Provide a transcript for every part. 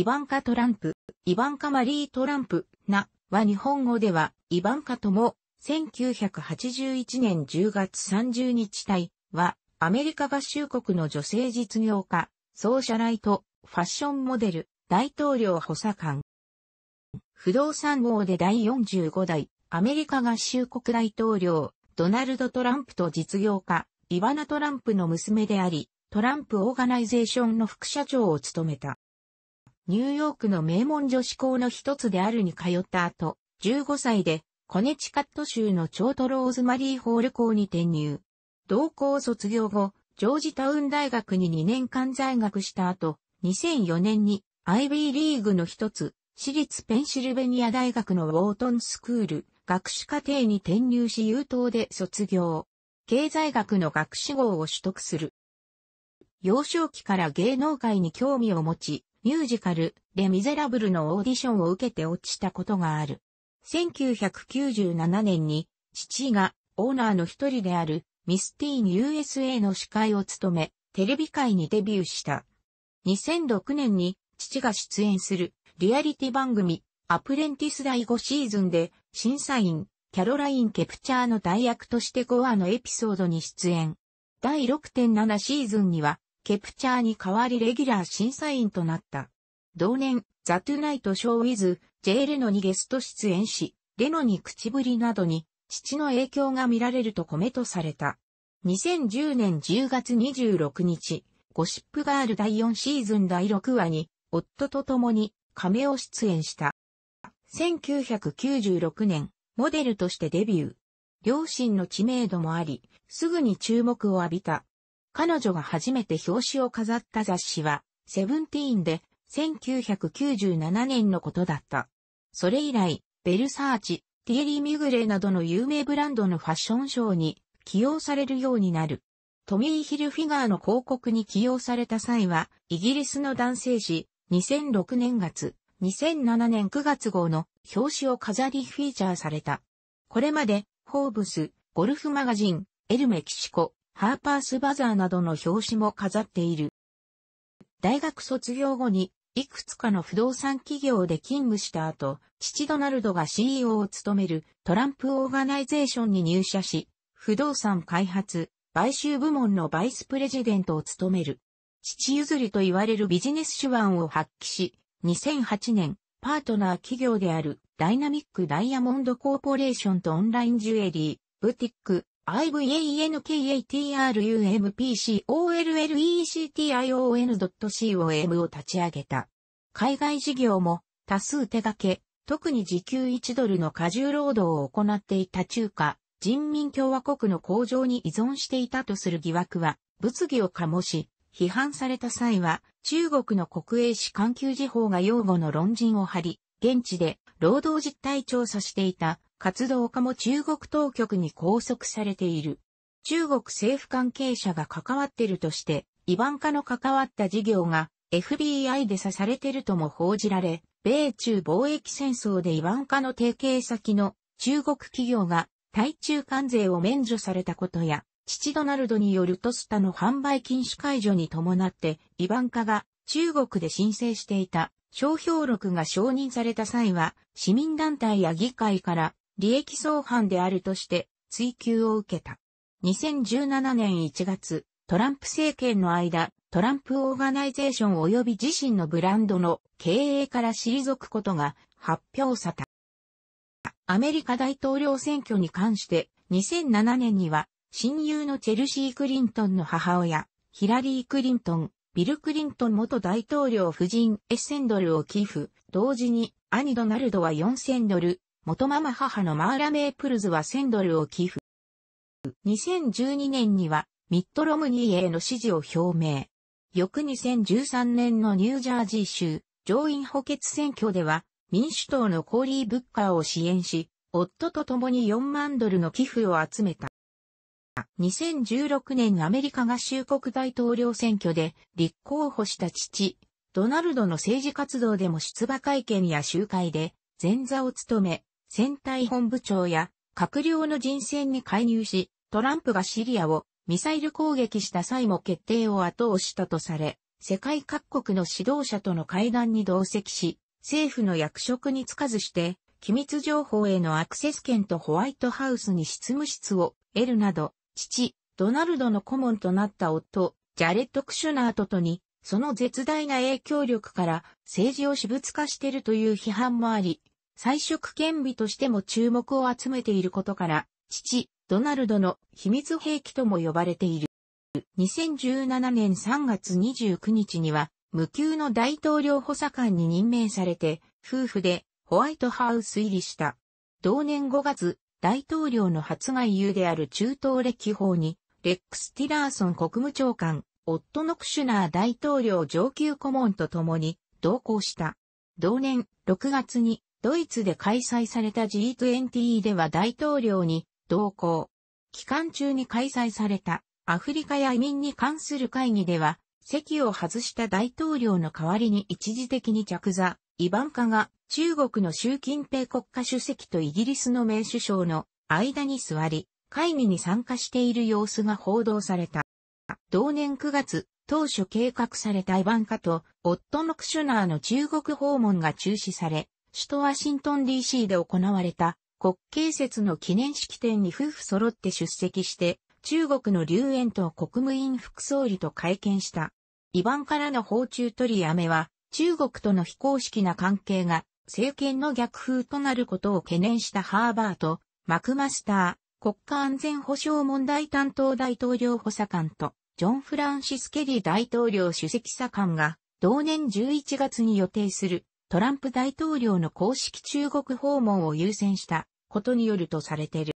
イバンカ・トランプ、イバンカ・マリー・トランプ、な、は日本語では、イバンカとも、1981年10月30日体は、アメリカ合衆国の女性実業家、ソーシャライト、ファッションモデル、大統領補佐官。不動産王で第45代、アメリカ合衆国大統領、ドナルド・トランプと実業家、イバナ・トランプの娘であり、トランプ・オーガナイゼーションの副社長を務めた。ニューヨークの名門女子校の一つであるに通った後、15歳で、コネチカット州のチョートローズマリーホール校に転入。同校卒業後、ジョージタウン大学に2年間在学した後、2004年に IB リーグの一つ、私立ペンシルベニア大学のウォートンスクール、学士課程に転入し優等で卒業。経済学の学士号を取得する。幼少期から芸能界に興味を持ち、ミュージカル、レ・ミゼラブルのオーディションを受けて落ちたことがある。1997年に、父がオーナーの一人であるミスティーン USA の司会を務め、テレビ界にデビューした。2006年に父が出演するリアリティ番組アプレンティス第5シーズンで審査員キャロライン・ケプチャーの代役として5話のエピソードに出演。第6.7シーズンにはケプチャーに代わりレギュラー審査員となった。同年、ザ・トゥナイト・ショー・ウィズ、イ・レノにゲスト出演し、レノに口ぶりなどに、父の影響が見られるとコメとされた。2010年10月26日、ゴシップガール第4シーズン第6話に、夫と共に、亀を出演した。1996年、モデルとしてデビュー。両親の知名度もあり、すぐに注目を浴びた。彼女が初めて表紙を飾った雑誌は、セブンティーンで、1997年のことだった。それ以来、ベルサーチ、ティエリー・ミグレーなどの有名ブランドのファッションショーに起用されるようになる。トミー・ヒルフィガーの広告に起用された際は、イギリスの男性誌、2006年月、2007年9月号の表紙を飾りフィーチャーされた。これまで、ホーブス、ゴルフマガジン、エルメキシコ、ハーパースバザーなどの表紙も飾っている。大学卒業後に、いくつかの不動産企業で勤務した後、父ドナルドが CEO を務めるトランプオーガナイゼーションに入社し、不動産開発、買収部門のバイスプレジデントを務める。父譲りと言われるビジネス手腕を発揮し、2008年、パートナー企業であるダイナミックダイヤモンドコーポレーションとオンラインジュエリー、ブティック、ivankatrump.collection.com を立ち上げた。海外事業も多数手掛け、特に時給1ドルの過重労働を行っていた中華人民共和国の工場に依存していたとする疑惑は物議を醸し、批判された際は中国の国営紙環球時報が擁護の論陣を張り、現地で労働実態調査していた活動家も中国当局に拘束されている。中国政府関係者が関わってるとして、イバンカの関わった事業が FBI で刺されてるとも報じられ、米中貿易戦争でイバンカの提携先の中国企業が対中関税を免除されたことや、父ドナルドによるトスタの販売禁止解除に伴って、イバンカが中国で申請していた商標録が承認された際は、市民団体や議会から利益相反であるとして追及を受けた。2017年1月、トランプ政権の間、トランプオーガナイゼーション及び自身のブランドの経営から退くことが発表された。アメリカ大統領選挙に関して2007年には親友のチェルシー・クリントンの母親、ヒラリー・クリントン、ビル・クリントン元大統領夫人エッセンドルを寄付、同時に兄ドナルドは4000ドル、元ママ母のマーラ・メープルズは1000ドルを寄付。2012年にはミット・ロムニーへの支持を表明。翌2013年のニュージャージー州上院補欠選挙では民主党のコーリー・ブッカーを支援し、夫と共に4万ドルの寄付を集めた。2016年アメリカ合衆国大統領選挙で立候補した父、ドナルドの政治活動でも出馬会見や集会で前座を務め、戦隊本部長や閣僚の人選に介入し、トランプがシリアをミサイル攻撃した際も決定を後押したとされ、世界各国の指導者との会談に同席し、政府の役職に就かずして、機密情報へのアクセス権とホワイトハウスに執務室を得るなど、父、ドナルドの顧問となった夫、ジャレット・クシュナートとに、その絶大な影響力から政治を私物化しているという批判もあり、彩色兼備としても注目を集めていることから、父、ドナルドの秘密兵器とも呼ばれている。2017年3月29日には、無給の大統領補佐官に任命されて、夫婦でホワイトハウス入りした。同年5月、大統領の初外遊である中東歴訪に、レックス・ティラーソン国務長官、夫のクシュナー大統領上級顧問と共に同行した。同年6月にドイツで開催された G20 では大統領に同行。期間中に開催されたアフリカや移民に関する会議では、席を外した大統領の代わりに一時的に着座、イバンカが中国の習近平国家主席とイギリスの名首相の間に座り、会議に参加している様子が報道された。同年9月、当初計画されたイバンカと夫のクシュナーの中国訪問が中止され、首都ワシントン DC で行われた国慶節の記念式典に夫婦揃って出席して、中国の劉園と国務院副総理と会見した。イバンからの訪中取りやめは、中国との非公式な関係が政権の逆風となることを懸念したハーバート、マクマスター、国家安全保障問題担当大統領補佐官と、ジョン・フランシス・ケリー大統領主席佐官が、同年11月に予定するトランプ大統領の公式中国訪問を優先したことによるとされている。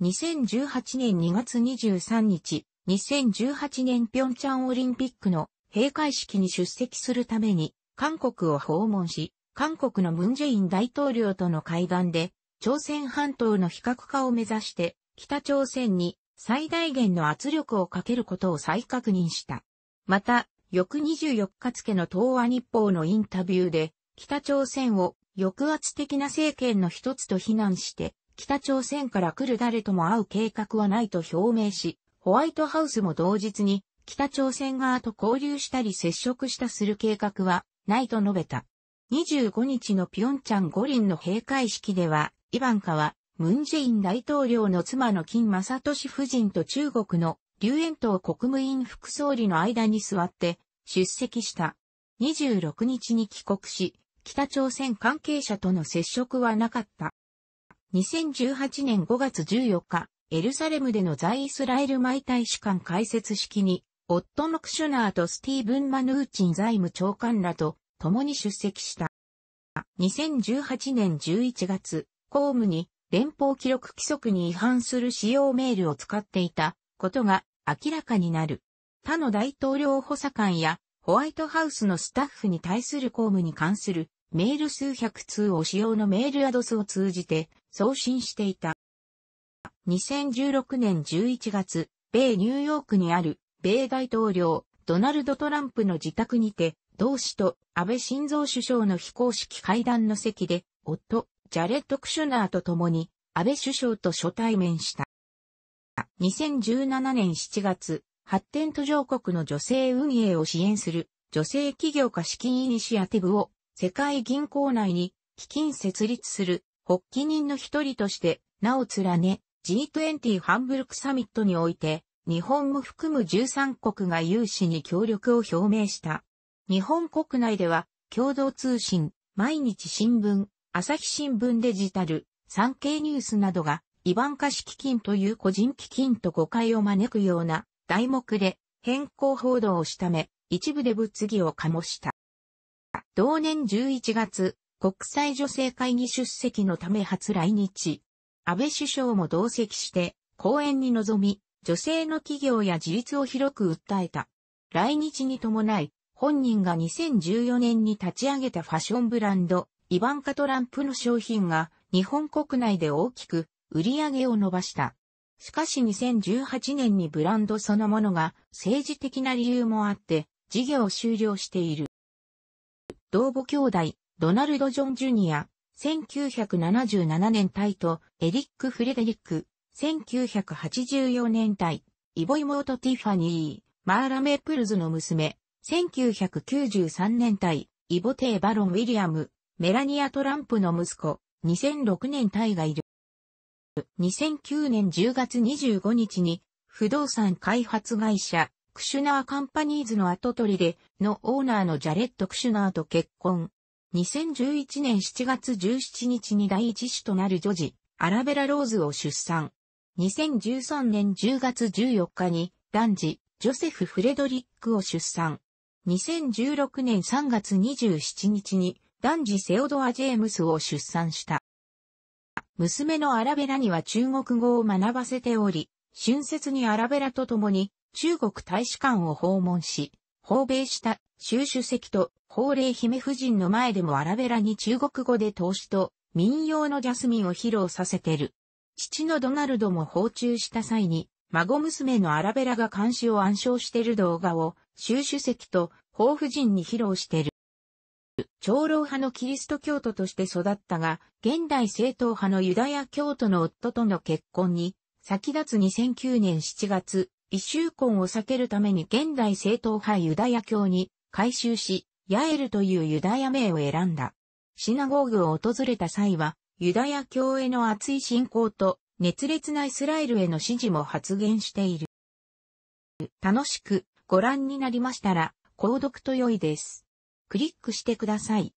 2018年2月23日、2018年平昌オリンピックの閉会式に出席するために韓国を訪問し、韓国のムンジェイン大統領との会談で、朝鮮半島の非核化を目指して北朝鮮に最大限の圧力をかけることを再確認した。また、翌24日付の東亜日報のインタビューで、北朝鮮を抑圧的な政権の一つと非難して、北朝鮮から来る誰とも会う計画はないと表明し、ホワイトハウスも同日に北朝鮮側と交流したり接触したする計画はないと述べた。25日のピョンチャン五輪の閉会式では、イバンカは、ムンジェイン大統領の妻の金正俊夫人と中国の劉遠東国務院副総理の間に座って出席した。26日に帰国し、北朝鮮関係者との接触はなかった。2018年5月14日、エルサレムでの在イスラエル毎大使館開設式に、夫のクシュナーとスティーブン・マヌーチン財務長官らと共に出席した。2018年11月、公務に連邦記録規則に違反する使用メールを使っていたことが明らかになる。他の大統領補佐官やホワイトハウスのスタッフに対する公務に関するメール数百通を使用のメールアドスを通じて送信していた。2016年11月、米ニューヨークにある米大統領ドナルド・トランプの自宅にて、同氏と安倍晋三首相の非公式会談の席で、夫、ジャレット・クシュナーと共に安倍首相と初対面した。2017年7月、発展途上国の女性運営を支援する女性企業家資金イニシアティブを世界銀行内に基金設立する発起人の一人として名を連ね G20 ハンブルクサミットにおいて日本も含む13国が有志に協力を表明した。日本国内では共同通信、毎日新聞、朝日新聞デジタル、産経ニュースなどが、イバンカ資基金という個人基金と誤解を招くような題目で変更報道をしため、一部で物議を醸した。同年11月、国際女性会議出席のため初来日。安倍首相も同席して、講演に臨み、女性の企業や自立を広く訴えた。来日に伴い、本人が2014年に立ち上げたファッションブランド、イバンカ・トランプの商品が日本国内で大きく売り上げを伸ばした。しかし2018年にブランドそのものが政治的な理由もあって事業を終了している。同母兄弟、ドナルド・ジョン・ジュニア、1977年隊とエリック・フレデリック、1984年隊、イボイモート・ティファニー、マーラ・メープルズの娘、1993年隊、イボテイ・バロン・ウィリアム、メラニア・トランプの息子、2006年隊がいる。2009年10月25日に、不動産開発会社、クシュナーカンパニーズの後取りで、のオーナーのジャレット・クシュナーと結婚。2011年7月17日に第一子となる女児、アラベラ・ローズを出産。2013年10月14日に、男児、ジョセフ・フレドリックを出産。2016年3月27日に、男児セオドア・ジェームスを出産した。娘のアラベラには中国語を学ばせており、春節にアラベラと共に中国大使館を訪問し、訪米した習主席と法令姫夫人の前でもアラベラに中国語で投資と民謡のジャスミンを披露させてる。父のドナルドも訪中した際に、孫娘のアラベラが監視を暗唱してる動画を習主席と法夫人に披露してる。長老派のキリスト教徒として育ったが、現代正統派のユダヤ教徒の夫との結婚に、先立つ2009年7月、異宗婚を避けるために現代正統派ユダヤ教に改修し、ヤエルというユダヤ名を選んだ。シナゴーグを訪れた際は、ユダヤ教への熱い信仰と熱烈なイスラエルへの支持も発言している。楽しくご覧になりましたら、購読と良いです。クリックしてください。